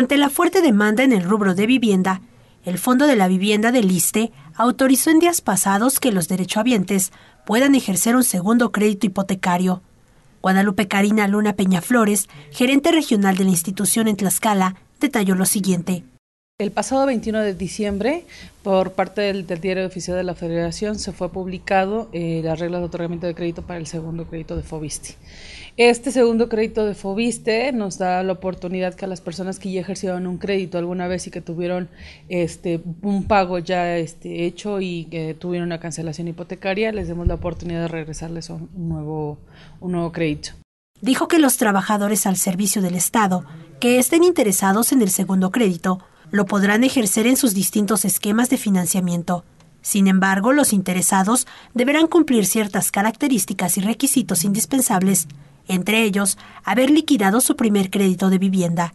Ante la fuerte demanda en el rubro de vivienda, el Fondo de la Vivienda del ISTE autorizó en días pasados que los derechohabientes puedan ejercer un segundo crédito hipotecario. Guadalupe Karina Luna Peña Flores, gerente regional de la institución en Tlaxcala, detalló lo siguiente. El pasado 21 de diciembre, por parte del, Diario Oficial de la Federación, se fue publicado eh, las reglas de otorgamiento de crédito para el segundo crédito de Fobiste. Este segundo crédito de Fobiste nos da la oportunidad que a las personas que ya ejercieron un crédito alguna vez y que tuvieron este, un pago ya este, hecho y que tuvieron una cancelación hipotecaria, les demos la oportunidad de regresarles un nuevo, un nuevo crédito. Dijo que los trabajadores al servicio del Estado que estén interesados en el segundo crédito lo podrán ejercer en sus distintos esquemas de financiamiento. Sin embargo, los interesados deberán cumplir ciertas características y requisitos indispensables, entre ellos haber liquidado su primer crédito de vivienda.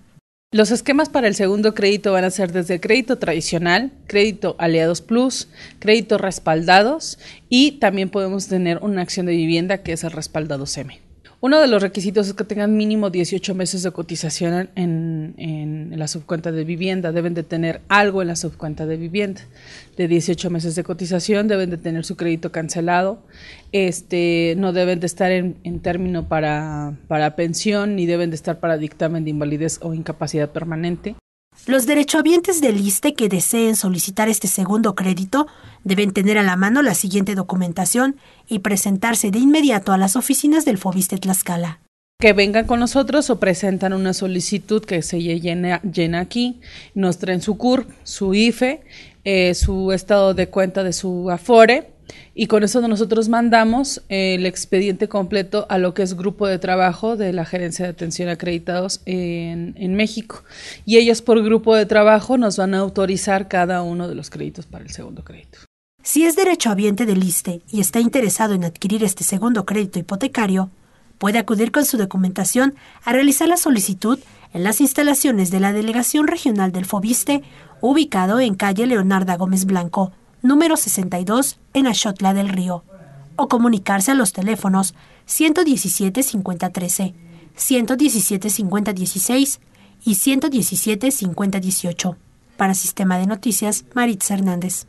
Los esquemas para el segundo crédito van a ser desde crédito tradicional, crédito aliados plus, crédito respaldados y también podemos tener una acción de vivienda que es el respaldado SEME. Uno de los requisitos es que tengan mínimo 18 meses de cotización en, la subcuenta de vivienda. Deben de tener algo en la subcuenta de vivienda. De 18 meses de cotización deben de tener su crédito cancelado. Este, no deben de estar en, en término para, para pensión ni deben de estar para dictamen de invalidez o incapacidad permanente. Los derechohabientes del ISTE que deseen solicitar este segundo crédito deben tener a la mano la siguiente documentación y presentarse de inmediato a las oficinas del FOBISTE Tlaxcala. Que vengan con nosotros o presentan una solicitud que se llena, aquí, nos traen su CURP, su IFE, eh, su estado de cuenta de su AFORE, y con eso nosotros mandamos eh, el expediente completo a lo que es grupo de trabajo de la Gerencia de Atención Acreditados en, México. Y ellos por grupo de trabajo nos van a autorizar cada uno de los créditos para el segundo crédito. Si es derechohabiente del ISTE y está interesado en adquirir este segundo crédito hipotecario, puede acudir con su documentación a realizar la solicitud en las instalaciones de la Delegación Regional del FOBISTE, ubicado en calle Leonarda Gómez Blanco, número 62 en Ayotla del Río, o comunicarse a los teléfonos 117 5013, 117 5016 y 117 5018. Para Sistema de Noticias, Maritza Hernández.